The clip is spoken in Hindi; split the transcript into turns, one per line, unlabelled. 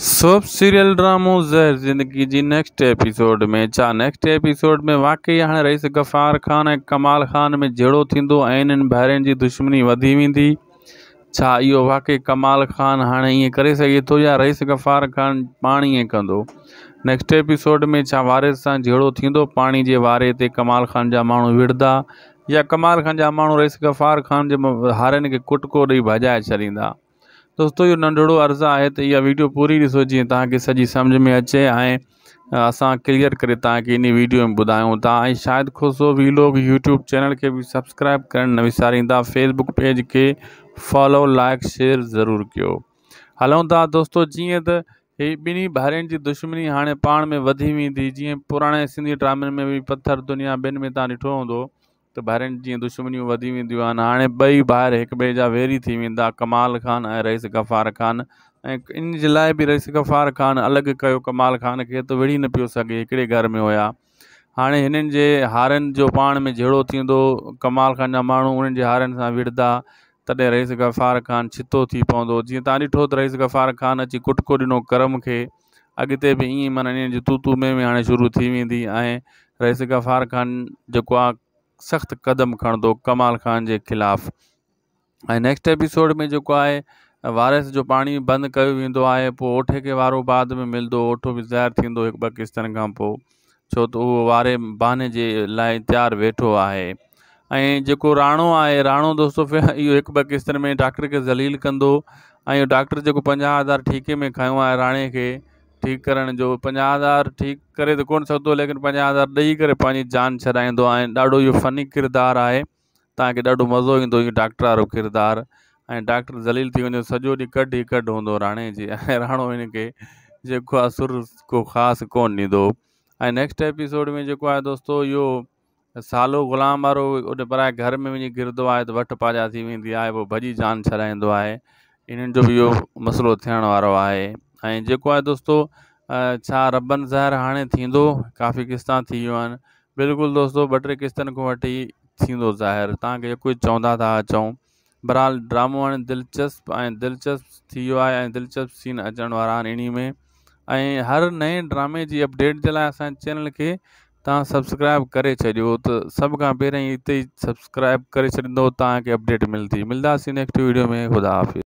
सब सीरियल ड्रामो जहर जिंदगी जी नेक्स्ट एपिसोड में छा नेक्स्ट एपिसोड में वाकई हाँ रईस गफ़ार ख़ान ऐं कमाल ख़ान में जहिड़ो थींदो ऐं इन्हनि भाइरनि दुश्मनी वधी वी यो वाकई कमाल ख़ान हाँ ये करे सघे थो या रईस गफ़ार ख़ान पाण ये कह नेक्स्ट एपिसोड में छा वारे सां जहिड़ो थींदो पाणी जे वारे ते कमाल ख़ान जा माण्हू विढ़ंदा या कमाल ख़ान जा माण्हू रईस गफ़ार ख़ान के हारनि के कुटको दई भॼाए छॾींदा दोस्तों इहो नंढिड़ो अर्ज़ु आहे त इहा वीडियो पूरी ऐसो जीअं तक सजी समझ में अचे ऐं असां क्लियर कर इन वीडियो में ॿुधायूं था ऐं शायदि खुसो वीलोग यूट्यूब चैनल के बि सब्सक्राइब कर विसारींदा फेसबुक पेज के फॉलो लाइक शेयर जरूर कर हलूं था दोस्तो जीअं त ही ॿिन्ही भाइरनि जी दुश्मनी हाँ पा में वी वेंदी जीअं पुराणे सिंधी ड्रामनि में भी पत्थर दुनिया ॿिनि में तव्हां ॾिठो हूंदो त ॿारनि जीअं दुश्मनियूं वधी वेंदियूं आहिनि हाणे ॿई ॿार हिक ॿिए जा वेरी थी वेंदा कमाल ख़ान ऐं रईस गफ़ार ख़ान ऐं इन जे लाइ बि रईस गफ़ार ख़ान अलॻि कयो कमाल ख़ान खे त विढ़ी न पियो सघे हिकिड़े घर में हुया हाणे हिननि जे हारनि जो पाण में जहिड़ो थींदो कमाल ख़ान जा माण्हू उन्हनि जे हारनि सां विढ़ंदा तॾहिं रईस गफ़ार ख़ान छितो थी पवंदो जीअं तव्हां ॾिठो त रईस गफ़ार ख़ान अची कुटको ॾिनो करम खे अॻिते बि ईअं माना हिननि जी तू तू में हाणे शुरू थी वेंदी ऐं रईस गफ़ार ख़ान जेको आहे सख़्तु क़दम खणंदो कमाल ख़ान जे खिलाफ ऐं नेक्स्ट एपिसोड में जेको आहे वारिस जो पाणी बंदि कयो वेंदो आहे पोइ ओठे खे वारो बाद में मिलंदो ओठो बि ज़ाहिर थींदो हिकु ॿ किस्तनि खां पोइ छो त उहो वारे बहाने जे लाइ तयारु वेठो आहे ऐं जेको राणो आहे राणो दोस्तो इहो हिकु ॿ किस्तनि में डॉक्टर खे ज़लील कंदो ऐं डॉक्टर जेको पंजाहु हज़ार ठीके में खयो आहे राणे खे ठीक करण जो पंजाह हज़ार ठीक करे त तो कोन सघंदो लेकिन पंजाह हज़ार ॾेई करे पंहिंजी जान छॾाईंदो आहे ॾाढो इहो फ़नी किरदारु आहे तव्हांखे ॾाढो मज़ो ईंदो इहो डॉक्टर वारो किरदारु ऐं डॉक्टर ज़लील थी वञे सॼो ॾींहुं कढ ई कढ हूंदो राणे जी ऐं राणो हिनखे जेको आहे सुर को ख़ासि कोन ॾींदो ऐं नेक्स्ट एपिसोड में जेको आहे दोस्तो इहो सालो ग़ुलाम वारो ओॾे पराए घर में वञी घिरंदो आहे त वठ पाजा थी वेंदी आहे पोइ भॼी जान छॾाईंदो आहे इन्हनि जो बि इहो मसइलो थियण वारो आहे એ જેકો આ દોસ્તો આ છા રબન ઝાહર હાને થીંદો કાફી કિસ્તા થીયો બિલકુલ દોસ્તો બટર કિસ્તા કોટી થીંદો ઝાહર તાકે કોઈ ચાંતા તા ચૌ બરાહલ ડ્રામા અને دلچસ્પ અને دلچસ્પ થીયો આ અને دلچસ્પ સીન અજન વારા નીમે એર નય ડ્રામે જી અપડેટ જલા સ チャンネル કે તા સબસ્ક્રાઇબ કરે છજો તો સબકા પેરે ઈતે સબસ્ક્રાઇબ કરે છંદો તાકે અપડેટ મિલતી મળદા સી નેક્સ્ટ વિડિયો મે ખુદા હાફીઝ